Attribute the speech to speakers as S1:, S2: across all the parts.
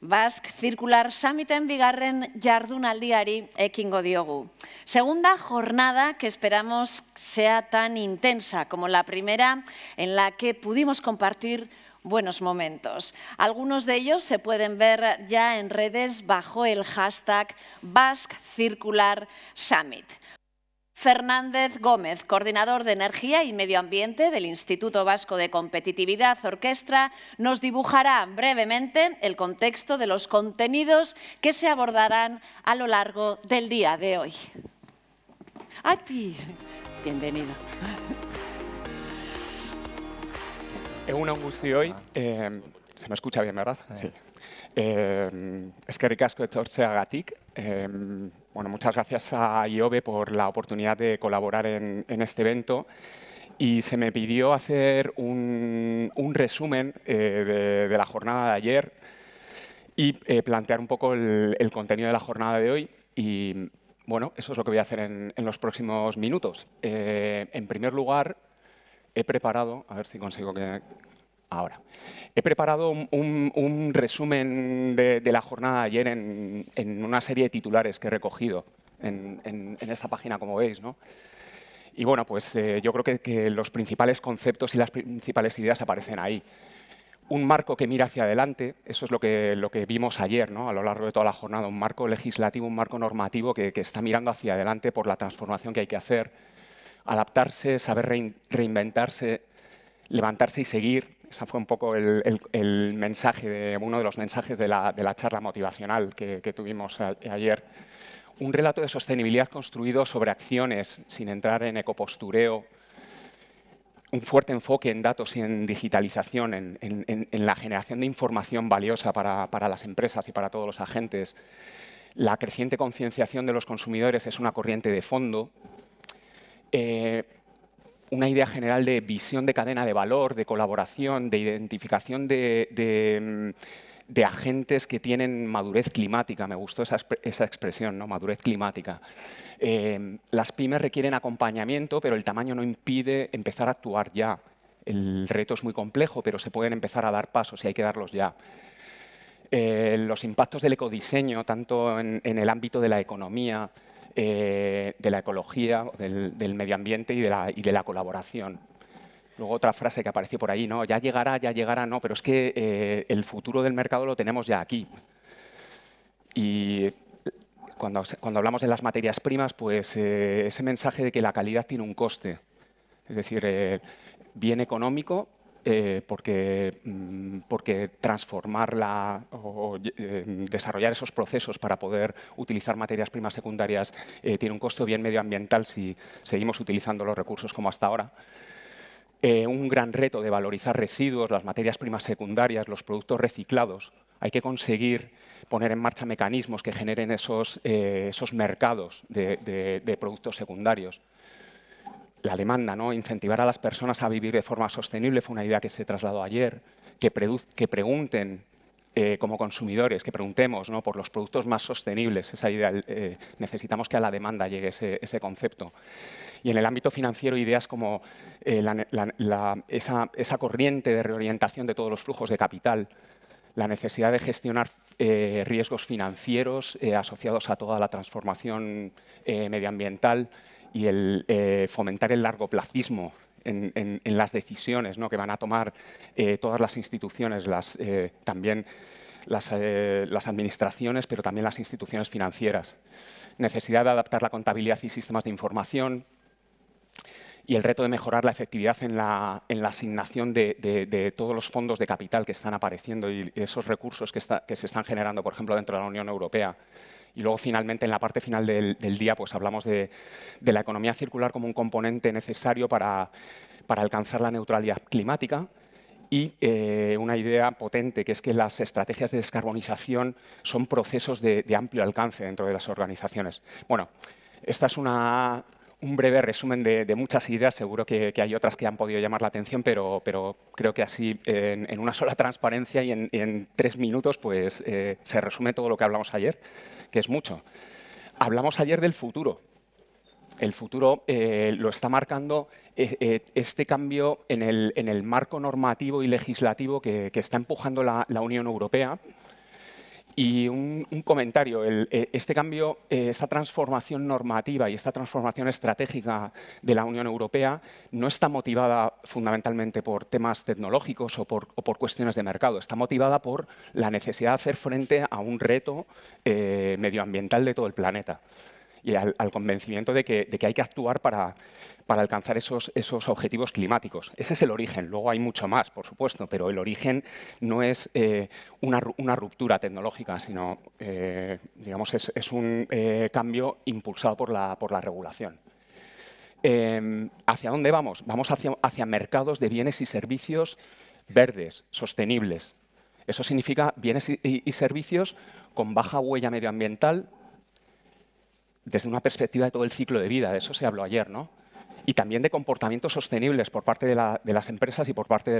S1: Basque Circular Summit en bigarren jardunaldiari ekingo diogu. Segunda jornada que esperamos sea tan intensa como la primera en la que pudimos compartir buenos momentos. Algunos de ellos se pueden ver ya en redes bajo el hashtag Basque Circular Summit. Fernández Gómez, coordinador de Energía y Medio Ambiente del Instituto Vasco de Competitividad Orquestra, nos dibujará brevemente el contexto de los contenidos que se abordarán a lo largo del día de hoy. ¡Api! Bienvenido. Es un angustia hoy. Eh, se me escucha bien, ¿verdad? Sí. Eh, Ricasco de etortzeagatik. Eh, em, bueno, muchas gracias a IOBE por la oportunidad de colaborar en, este evento. Y se me pidió hacer un, resumen eh, de, la jornada de ayer y eh, plantear un poco el, contenido de la jornada de hoy. Y bueno, eso es lo que voy a hacer en, en los próximos minutos. Eh, en primer lugar, he preparado, a ver si consigo que, ahora. He preparado un, resumen de, la jornada ayer en, una serie de titulares que he recogido en, esta página, como veis. ¿no? Y bueno, pues eh, yo creo que, los principales conceptos y las principales ideas aparecen ahí. Un marco que mira hacia adelante, eso es lo que, vimos ayer ¿no? a lo largo de toda la jornada, un marco legislativo, un marco normativo que, está mirando hacia adelante por la transformación que hay que hacer, adaptarse, saber reinventarse, levantarse y seguir, ese fue un poco el, mensaje, de, uno de los mensajes de la, charla motivacional que, tuvimos ayer. Un relato de sostenibilidad construido sobre acciones, sin entrar en ecopostureo, un fuerte enfoque en datos y en digitalización, en, la generación de información valiosa para, las empresas y para todos los agentes. La creciente concienciación de los consumidores es una corriente de fondo. Eh, una idea general de visión de cadena de valor, de colaboración, de identificación de, mm, agentes que tienen madurez climática. Me gustó esa, expresión, ¿no? madurez climática. Em, las pymes requieren acompañamiento, pero el tamaño no impide empezar a actuar ya. El reto es muy complejo, pero se pueden empezar a dar pasos y hay que darlos ya. Eh, los impactos del ecodiseño, tanto en el ámbito de la economía, eh, de la ecología, del, medio ambiente y de, la, colaboración. Luego otra frase que apareció por ahí, ¿no? Ya llegará, ya llegará, no, pero es que eh, el futuro del mercado lo tenemos ya aquí. Y cuando, hablamos de las materias primas, pues eh, ese mensaje de que la calidad tiene un coste. Es decir, bien económico, eh, porque, mm, porque transformarla o, eh, desarrollar esos procesos para poder utilizar materias primas secundarias eh, tiene un costo bien medioambiental si seguimos utilizando los recursos como hasta ahora. un gran reto de valorizar residuos, las materias primas secundarias, los productos reciclados. Hay que conseguir poner en marcha mecanismos que generen esos, mercados de productos secundarios la demanda, ¿no? incentivar a las personas a vivir de forma sostenible fue una idea que se trasladó ayer, que, que pregunten eh, como consumidores, que preguntemos por los productos más sostenibles, esa idea, eh, necesitamos que a la demanda llegue ese, concepto. Y en el ámbito financiero, ideas como eh, esa, corriente de reorientación de todos los flujos de capital, la necesidad de gestionar riesgos financieros asociados a toda la transformación medioambiental, y el eh, fomentar el largo en, en, las decisiones que van a tomar eh, todas las instituciones, eh, también las, administraciones, pero también las instituciones financieras. Necesidad de adaptar la contabilidad y sistemas de información, y el reto de mejorar la efectividad en la, asignación de, todos los fondos de capital que están apareciendo y esos recursos que, se están generando, por ejemplo, dentro de la Unión Europea. Y luego, finalmente, en la parte final del, día, pues hablamos de, la economía circular como un componente necesario para, alcanzar la neutralidad climática y eh, una idea potente, que es que las estrategias de descarbonización son procesos de, de amplio alcance dentro de las organizaciones. Bueno, esta es una un breve resumen de, muchas ideas, seguro que, hay otras que han podido llamar la atención, pero, creo que así en, una sola transparencia y en, tres minutos pues, eh, se resume todo lo que hablamos ayer, que es mucho. Hablamos ayer del futuro. El futuro eh, lo está marcando eh, este cambio en el, marco normativo y legislativo que, está empujando la Unión Europea y un, comentario, eh, este cambio, eh, esta transformación normativa y esta transformación estratégica de la Unión Europea no está motivada fundamentalmente por temas tecnológicos o por, cuestiones de mercado, está motivada por la necesidad de hacer frente a un reto eh, medioambiental de todo el planeta y al, convencimiento de que, hay que actuar para, alcanzar esos, esos, objetivos climáticos. Ese es el origen, luego hay mucho más, por supuesto, pero el origen no es eh, una, ruptura tecnológica, sino eh, digamos, es, un eh, cambio impulsado por la, por la regulación. ¿Hacia dónde vamos? Vamos hacia, hacia mercados de bienes y servicios verdes, sostenibles. Eso significa bienes y servicios con baja huella medioambiental desde una perspectiva de todo el ciclo de vida, de eso se habló ayer, Y también de comportamientos sostenibles por parte de, las empresas y por parte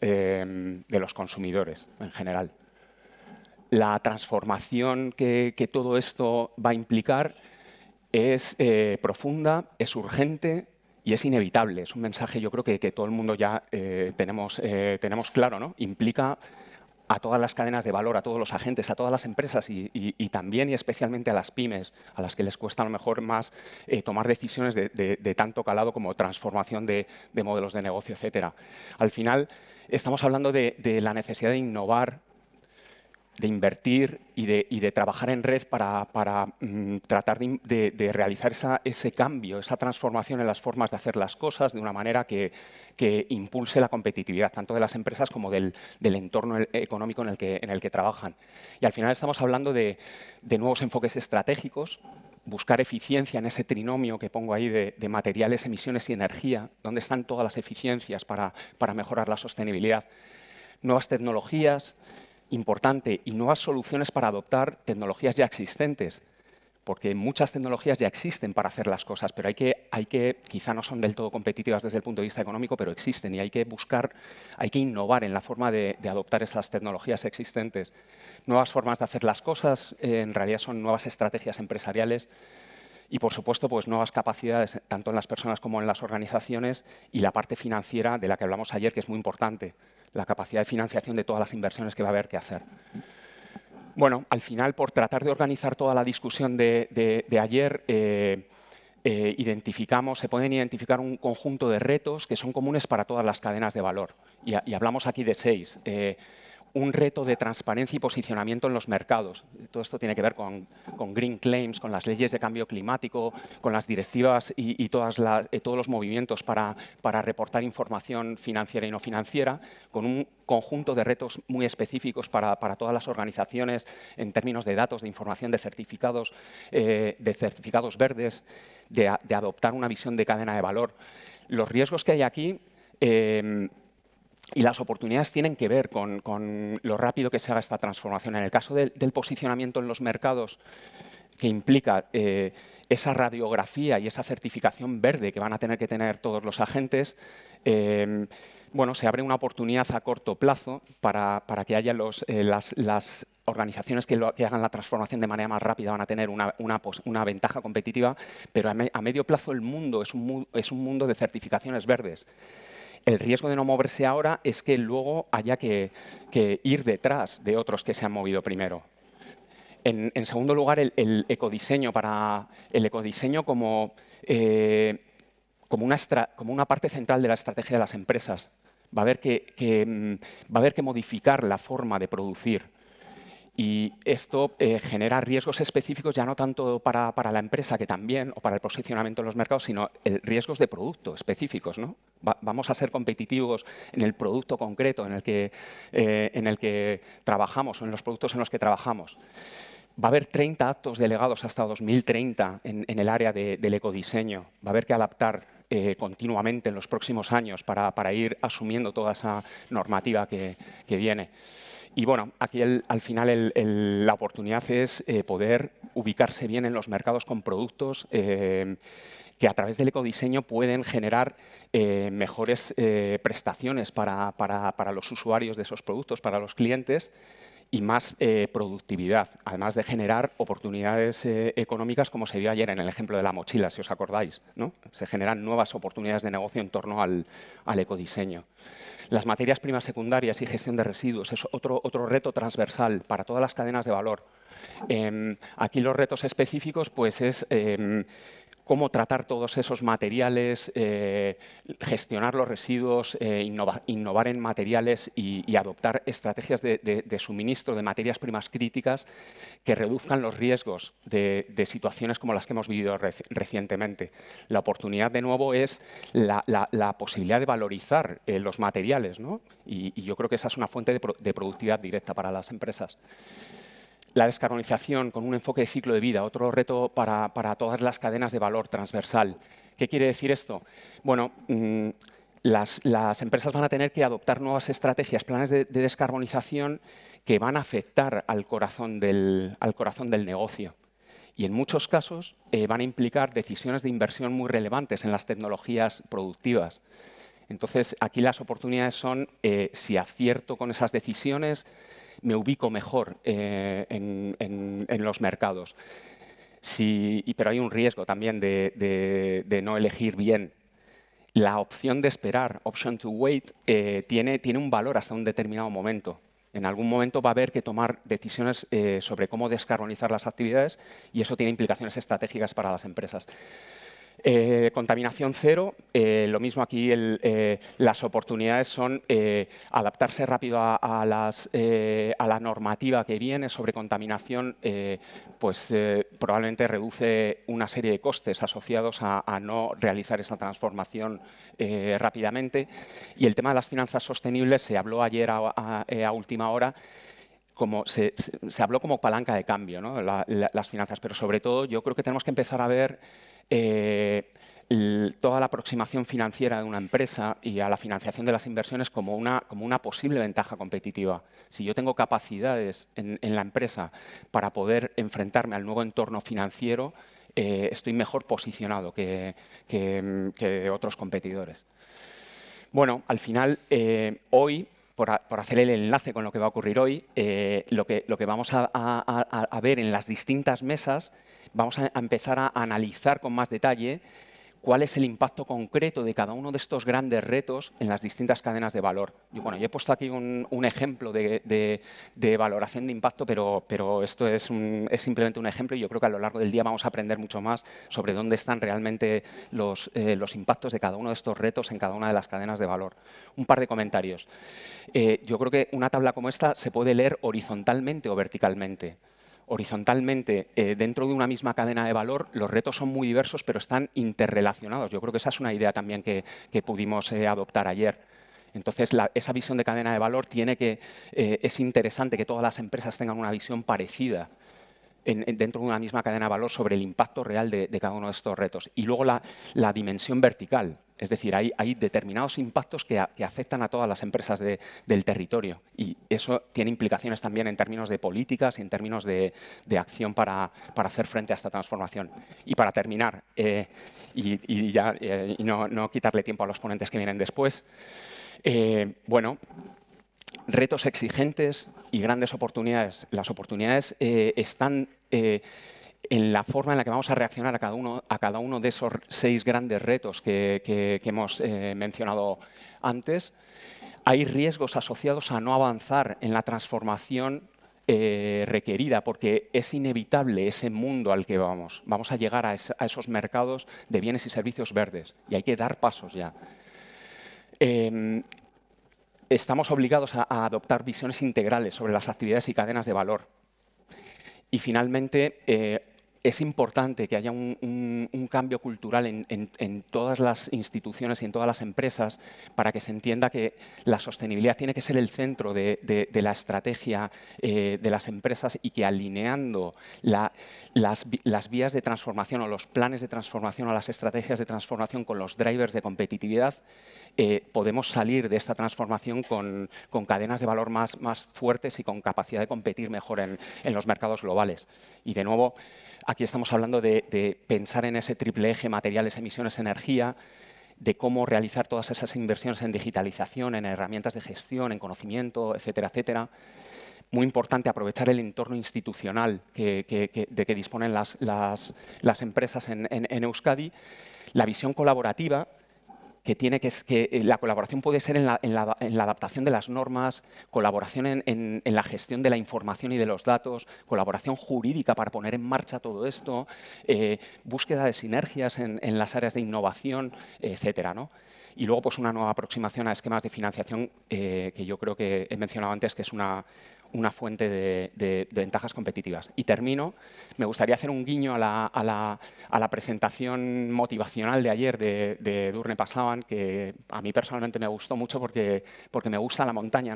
S1: em, de los, consumidores en general. La transformación que, todo esto va a implicar es eh, profunda, es urgente y es inevitable. Es un mensaje yo creo que, todo el mundo ya eh, tenemos, eh, tenemos claro, ¿no? Implica a todas las cadenas de valor, a todos los agentes, a todas las empresas y, también y especialmente a las pymes, a las que les cuesta a lo mejor más eh, tomar decisiones de, tanto calado como transformación de, de modelos de negocio, etcétera. Al final, estamos hablando de, la necesidad de innovar de invertir y de, trabajar en red para, mm, tratar de, realizar ese cambio, esa transformación en las formas de hacer las cosas de una manera que, impulse la competitividad tanto de las empresas como del, entorno económico en el, que, en el, que, trabajan. Y al final estamos hablando de nuevos enfoques estratégicos, buscar eficiencia en ese trinomio que pongo ahí de, materiales, emisiones y energía, donde están todas las eficiencias para, para mejorar la sostenibilidad. Nuevas tecnologías, importante y nuevas soluciones para adoptar tecnologías ya existentes, porque muchas tecnologías ya existen para hacer las cosas, pero hay que, hay que, quizá no son del todo competitivas desde el punto de vista económico, pero existen y hay que buscar, hay que innovar en la forma de, adoptar esas tecnologías existentes. Nuevas formas de hacer las cosas, eh, en realidad son nuevas estrategias empresariales y, por supuesto, pues nuevas capacidades tanto en las personas como en las organizaciones y la parte financiera de la que hablamos ayer, que es muy importante, la capacidad de financiación de todas las inversiones que va a haber que hacer. Bueno, al final, por tratar de organizar toda la discusión de, ayer, eh, eh, identificamos, se pueden identificar un conjunto de retos que son comunes para todas las cadenas de valor. Y, hablamos aquí de seis. Eh, un reto de transparencia y posicionamiento en los mercados. Todo esto tiene que ver con, green claims, con las leyes de cambio climático, con las directivas y, eh, todos los movimientos para, reportar información financiera y no financiera, con un conjunto de retos muy específicos para, todas las organizaciones en términos de datos, de información, de certificados, eh, de certificados verdes, de, adoptar una visión de cadena de valor. Los riesgos que hay aquí... Eh, y las oportunidades tienen que ver con, lo rápido que se haga esta transformación. En el caso del posicionamiento en los mercados, que implica eh, esa radiografía y esa certificación verde que van a tener que tener todos los agentes, eh, bueno, se abre una oportunidad a corto plazo para, para que haya eh, las, las, organizaciones que, hagan la transformación de manera más rápida van a tener una, una, ventaja competitiva, pero a, a, medio plazo el mundo es un, es un mundo de certificaciones verdes. El riesgo de no moverse ahora es que luego haya que, ir detrás de otros que se han movido primero. En, segundo lugar, el, ecodiseño eh, como, una parte central de la estrategia de las empresas. va a haber que mm, modificar la forma de producir y esto eh, genera riesgos específicos ya no tanto para, para, la empresa, que también, o para el posicionamiento en los mercados, sino eh, riesgos de producto específicos. ¿no? vamos a ser competitivos en el producto concreto en el, que, eh, en el que trabajamos o en los productos en los que trabajamos. Va a haber 30 actos delegados hasta 2030 en, el área del ecodiseño. Va a haber que adaptar continuamente en los próximos años para, para ir asumiendo toda esa normativa que, que viene. Y bueno, aquí al final la oportunidad es eh, poder ubicarse bien en los mercados con productos eh, que a través del ecodiseño pueden generar eh, mejores prestaciones para, los usuarios de esos productos, para los clientes y más productividad, además de generar oportunidades económicas como se vio ayer en el ejemplo de la mochila, si os acordáis. Se generan nuevas oportunidades de negocio en torno al, al ecodiseño. Las materias primas secundarias y gestión de residuos es otro, otro reto transversal para todas las cadenas de valor. Em, aquí los retos específicos pues es em, cómo tratar todos esos materiales, eh, gestionar los residuos, eh, innovar en materiales y, adoptar estrategias de, suministro de materias primas críticas que reduzcan los riesgos de, situaciones como las que hemos vivido recientemente. La oportunidad, de nuevo, es la, posibilidad de valorizar eh, los materiales ¿no? y, yo creo que esa es una fuente de productividad directa para las empresas la descarbonización con un enfoque de ciclo de vida, otro reto para, todas las cadenas de valor transversal. ¿Qué quiere decir esto? Bueno, mm, las, empresas van a tener que adoptar nuevas estrategias, planes de, descarbonización que van a afectar al corazón del, corazón del negocio. Y en muchos casos eh, van a implicar decisiones de inversión muy relevantes en las tecnologías productivas. Entonces, aquí las oportunidades son eh, si acierto con esas decisiones, me ubico mejor eh, en, los mercados. pero hay un riesgo también de, no elegir bien la opción de esperar, option to wait, eh, tiene, tiene, un valor hasta un determinado momento. En algún momento va a haber que tomar decisiones eh, sobre cómo descarbonizar las actividades y eso tiene implicaciones estratégicas para las empresas. Eh, contaminación cero, eh, lo mismo aquí, eh, las oportunidades son adaptarse rápido a, la normativa que viene sobre contaminación, pues probablemente reduce una serie de costes asociados a, no realizar esa transformación rápidamente. Y el tema de las finanzas sostenibles se habló ayer a última hora. Como se, habló como palanca de cambio, las finanzas, pero sobre todo yo creo que tenemos que empezar a ver eh, toda la aproximación financiera de una empresa y a la financiación de las inversiones como una, como una posible ventaja competitiva. Si yo tengo capacidades en, la empresa para poder enfrentarme al nuevo entorno financiero, eh, estoy mejor posicionado que, otros competidores. Bueno, al final, eh, hoy, por, hacer el enlace con lo que va a ocurrir hoy, lo, que, lo que vamos a ver en las distintas mesas vamos a empezar a analizar con más detalle cuál es el impacto concreto de cada uno de estos grandes retos en las distintas cadenas de valor. bueno, yo he puesto aquí un, ejemplo de, valoración de impacto, pero, esto es, simplemente un ejemplo y yo creo que a lo largo del día vamos a aprender mucho más sobre dónde están realmente los, eh, impactos de cada uno de estos retos en cada una de las cadenas de valor. Un par de comentarios. Eh, yo creo que una tabla como esta se puede leer horizontalmente o verticalmente horizontalmente eh, dentro de una misma cadena de valor, los retos son muy diversos, pero están interrelacionados. Yo creo que esa es una idea también que, pudimos eh, adoptar ayer. Entonces, esa visión de cadena de valor tiene que, eh, es interesante que todas las empresas tengan una visión parecida dentro de una misma cadena de valor sobre el impacto real de, cada uno de estos retos. Y luego la dimensión vertical. Es decir, hay, determinados impactos que, afectan a todas las empresas del territorio y eso tiene implicaciones también en términos de políticas y en términos de, acción para, hacer frente a esta transformación. Y para terminar, eh, y, ya, eh, no, quitarle tiempo a los ponentes que vienen después, eh, bueno, retos exigentes y grandes oportunidades. Las oportunidades están en la forma en la que vamos a reaccionar a cada uno, a cada uno de esos seis grandes retos que, hemos eh, mencionado antes, hay riesgos asociados a no avanzar en la transformación eh, requerida, porque es inevitable ese mundo al que vamos. Vamos a llegar a, esos mercados de bienes y servicios verdes y hay que dar pasos ya. Em, estamos obligados a, adoptar visiones integrales sobre las actividades y cadenas de valor. Y finalmente, eh, es importante que haya un, cambio cultural en, todas las instituciones y en todas las empresas para que se entienda que la sostenibilidad tiene que ser el centro de, la estrategia eh, de las empresas y que alineando las, vías de transformación o los planes de transformación o las estrategias de transformación con los drivers de competitividad, eh, podemos salir de esta transformación con, cadenas de valor más, fuertes y con capacidad de competir mejor en, en los mercados globales. Y de nuevo, Aquí estamos hablando de, pensar en ese triple eje, materiales, emisiones, energía, de cómo realizar todas esas inversiones en digitalización, en herramientas de gestión, en conocimiento, etcétera, etcétera. Muy importante aprovechar el entorno institucional que, de que disponen las, empresas en Euskadi. La visión colaborativa, que, tiene que, que eh, la colaboración puede ser en la, adaptación de las normas, colaboración en, la gestión de la información y de los datos, colaboración jurídica para poner en marcha todo esto, eh, búsqueda de sinergias en, las áreas de innovación, etcétera. Y luego pues una nueva aproximación a esquemas de financiación eh, que yo creo que he mencionado antes que es una una fuente de, ventajas competitivas. Y termino, me gustaría hacer un guiño a la, presentación motivacional de ayer de, Durne Pasaban, que a mí personalmente me gustó mucho porque, porque me gusta la montaña.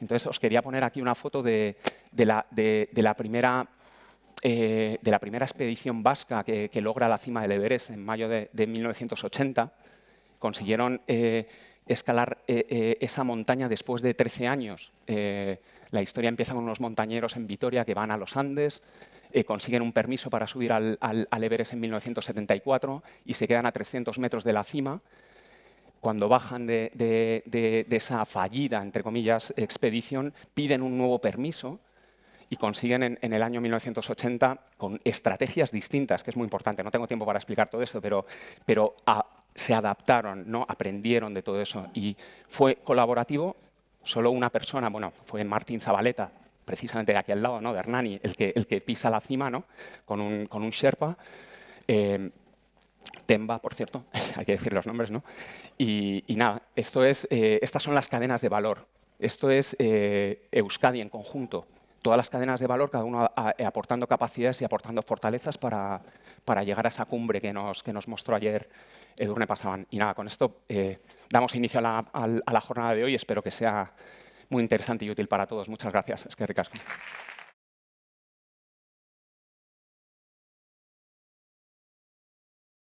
S1: Entonces os quería poner aquí una foto de, la, primera... Eh, de la primera expedición vasca que, logra la cima del Everest en mayo de, 1980, consiguieron eh, escalar eh, esa montaña después de 13 años. La historia empieza con unos montañeros en Vitoria que van a los Andes, eh, consiguen un permiso para subir al, Everest en 1974 y se quedan a 300 metros de la cima. Cuando bajan de, esa fallida, entre comillas, expedición, piden un nuevo permiso y consiguen en, el año 1980, con estrategias distintas, que es muy importante, no tengo tiempo para explicar todo eso, pero, pero se adaptaron, ¿no? aprendieron de todo eso y fue colaborativo solo una persona, bueno, fue Martín Zabaleta, precisamente de aquí al lado, ¿no? de Hernani, el que, el que pisa la cima ¿no? con, un, con Sherpa. Eh, Temba, por cierto, hay que decir los nombres, ¿no? Y, nada, esto es, eh, estas son las cadenas de valor. Esto es eh, Euskadi en conjunto. Todas las cadenas de valor, cada uno aportando capacidades y aportando fortalezas para, llegar a esa cumbre que nos, que nos mostró ayer Edurne pasaban. Y nada, con esto eh, damos inicio a la, a la jornada de hoy. Espero que sea muy interesante y útil para todos. Muchas gracias. Es que ricasco.